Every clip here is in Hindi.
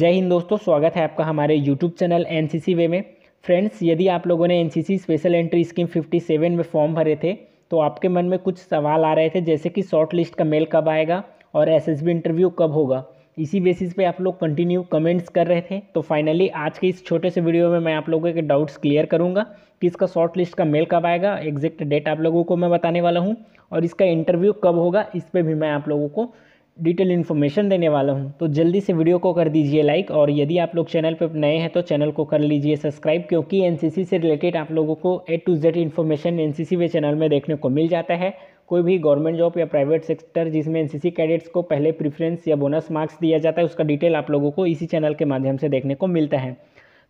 जय हिंद दोस्तों स्वागत है आपका हमारे यूट्यूब चैनल एन वे में फ्रेंड्स यदि आप लोगों ने एन स्पेशल एंट्री स्कीम 57 में फॉर्म भरे थे तो आपके मन में कुछ सवाल आ रहे थे जैसे कि शॉर्ट लिस्ट का मेल कब आएगा और एस इंटरव्यू कब होगा इसी बेसिस पे आप लोग कंटिन्यू कमेंट्स कर रहे थे तो फाइनली आज के इस छोटे से वीडियो में मैं आप लोगों के डाउट्स क्लियर करूँगा कि इसका शॉर्ट लिस्ट का मेल कब आएगा एग्जैक्ट डेट आप लोगों को मैं बताने वाला हूँ और इसका इंटरव्यू कब होगा इस पर भी मैं आप लोगों को डिटेल इन्फॉर्मेशन देने वाला हूँ तो जल्दी से वीडियो को कर दीजिए लाइक और यदि आप लोग चैनल पर नए हैं तो चैनल को कर लीजिए सब्सक्राइब क्योंकि एनसीसी से रिलेटेड आप लोगों को A to Z information NCC वे चैनल में देखने को मिल जाता है कोई भी गवर्नमेंट जॉब या प्राइवेट सेक्टर जिसमें सी कैडेट्स को पहले प्रिफ्रेंस या बोनस मार्क्स दिया जाता है उसका डिटेल आप लोगों को इसी चैनल के माध्यम से देखने को मिलता है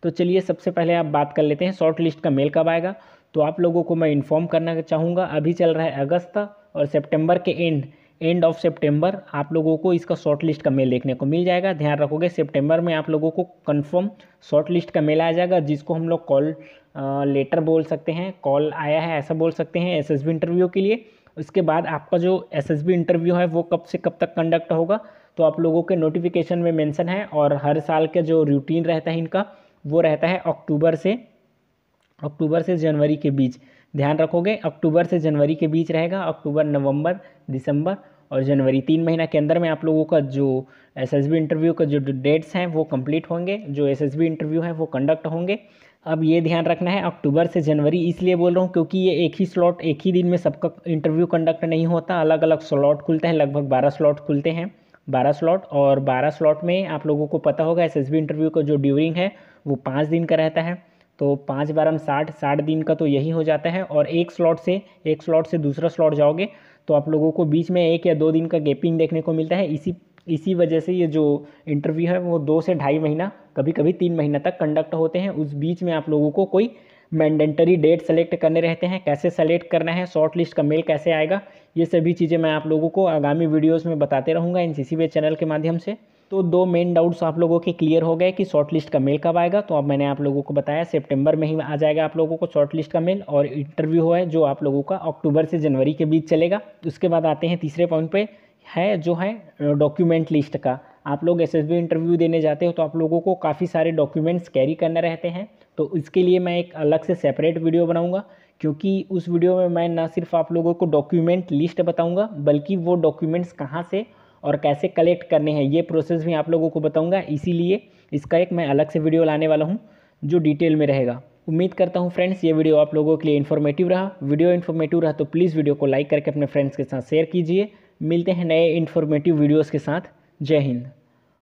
तो चलिए सबसे पहले आप बात कर लेते हैं शॉर्ट लिस्ट का मेल कब आएगा तो आप लोगों को मैं इन्फॉर्म करना चाहूँगा अभी चल रहा है अगस्त और सेप्टेम्बर के एंड एंड ऑफ सेप्टेम्बर आप लोगों को इसका शॉर्ट लिस्ट का मेल देखने को मिल जाएगा ध्यान रखोगे सेप्टेम्बर में आप लोगों को कन्फर्म शॉर्ट लिस्ट का मेल आ जाएगा जिसको हम लोग कॉल लेटर बोल सकते हैं कॉल आया है ऐसा बोल सकते हैं एस इंटरव्यू के लिए उसके बाद आपका जो एस इंटरव्यू है वो कब से कब तक कंडक्ट होगा तो आप लोगों के नोटिफिकेशन में मेंशन है और हर साल का जो रूटीन रहता है इनका वो रहता है अक्टूबर से अक्टूबर से जनवरी के बीच ध्यान रखोगे अक्टूबर से जनवरी के बीच रहेगा अक्टूबर नवंबर दिसंबर और जनवरी तीन महीना के अंदर में आप लोगों का जो एस इंटरव्यू का जो डेट्स हैं वो कंप्लीट होंगे जो एस इंटरव्यू हैं वो कंडक्ट होंगे अब ये ध्यान रखना है अक्टूबर से जनवरी इसलिए बोल रहा हूँ क्योंकि ये एक ही स्लॉट एक ही दिन में सबका इंटरव्यू कंडक्ट नहीं होता अलग अलग स्लॉट खुलते हैं लगभग बारह स्लॉट खुलते हैं बारह स्लॉट और बारह स्लॉट में आप लोगों को पता होगा एस इंटरव्यू का जो ड्यूरिंग है वो पाँच दिन का रहता है तो पाँच बार हम साठ साठ दिन का तो यही हो जाता है और एक स्लॉट से एक स्लॉट से दूसरा स्लॉट जाओगे तो आप लोगों को बीच में एक या दो दिन का गैपिंग देखने को मिलता है इसी इसी वजह से ये जो इंटरव्यू है वो दो से ढाई महीना कभी कभी तीन महीना तक कंडक्ट होते हैं उस बीच में आप लोगों को कोई मैंडेटरी डेट सेलेक्ट करने रहते हैं कैसे सेलेक्ट करना है शॉर्ट लिस्ट का मेल कैसे आएगा ये सभी चीज़ें मैं आप लोगों को आगामी वीडियोज़ में बताते रहूँगा एन सी चैनल के माध्यम से तो दो मेन डाउट्स आप लोगों के क्लियर हो गए कि शॉर्ट लिस्ट का मेल कब आएगा तो अब मैंने आप लोगों को बताया सितंबर में ही आ जाएगा आप लोगों को शॉर्ट लिस्ट का मेल और इंटरव्यू है जो आप लोगों का अक्टूबर से जनवरी के बीच चलेगा उसके बाद आते हैं तीसरे पॉइंट पर है जो है डॉक्यूमेंट लिस्ट का आप लोग एस इंटरव्यू देने जाते हो तो आप लोगों को काफ़ी सारे डॉक्यूमेंट्स कैरी करने रहते हैं तो इसके लिए मैं एक अलग से सेपरेट वीडियो बनाऊंगा क्योंकि उस वीडियो में मैं ना सिर्फ आप लोगों को डॉक्यूमेंट लिस्ट बताऊंगा बल्कि वो डॉक्यूमेंट्स कहाँ से और कैसे कलेक्ट करने हैं ये प्रोसेस भी आप लोगों को बताऊँगा इसीलिए इसका एक मैं अलग से वीडियो लाने वाला हूँ जो डिटेल में रहेगा उम्मीद करता हूँ फ्रेंड्स ये वीडियो आप लोगों के लिए इन्फॉर्मेटिव रहा वीडियो इन्फॉर्मेटिव रहा तो प्लीज़ वीडियो को लाइक करके अपने फ्रेंड्स के साथ शेयर कीजिए मिलते हैं नए इन्फॉर्मेटिव वीडियोज़ के साथ जय हिंद